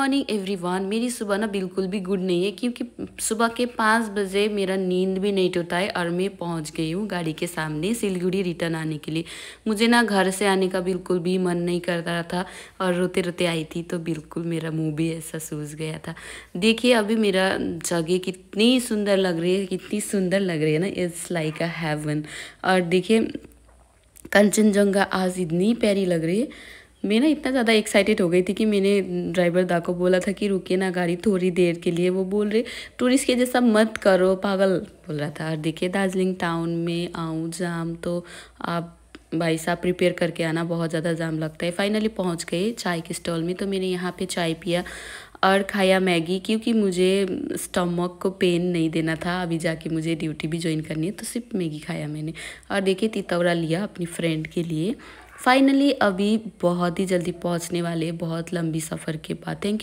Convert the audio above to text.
morning everyone मेरी सुबह ना बिल्कुल भी गुड नहीं है क्योंकि सुबह के पाँच बजे मेरा नींद भी नहीं टूटा है और मैं पहुंच गई हूँ गाड़ी के सामने सिलगुड़ी रिटर्न आने के लिए मुझे ना घर से आने का बिल्कुल भी मन नहीं कर रहा था और रोते रोते आई थी तो बिल्कुल मेरा मुँह भी ऐसा सूझ गया था देखिए अभी मेरा जगह कितनी सुंदर लग रही है कितनी सुंदर लग रही है ना इट्स लाइक अ हैवन और देखिए कंचनजंगा आज इतनी प्यारी लग रही है मैं ना इतना ज़्यादा एक्साइटेड हो गई थी कि मैंने ड्राइवर दा को बोला था कि रुके ना गाड़ी थोड़ी देर के लिए वो बोल रहे टूरिस्ट के जैसा मत करो पागल बोल रहा था और देखिए दार्जिलिंग टाउन में आऊँ जाम तो आप भाई साहब प्रिपेयर करके आना बहुत ज़्यादा जाम लगता है फाइनली पहुँच गए चाय के स्टॉल में तो मैंने यहाँ पे चाय पिया और खाया मैगी क्योंकि मुझे स्टमक को पेन नहीं देना था अभी जाके मुझे ड्यूटी भी ज्वाइन करनी है तो सिर्फ मैगी खाया मैंने और देखिए तितौरा लिया अपनी फ्रेंड के लिए फाइनली अभी बहुत ही जल्दी पहुंचने वाले बहुत लंबी सफ़र के बाद थैंक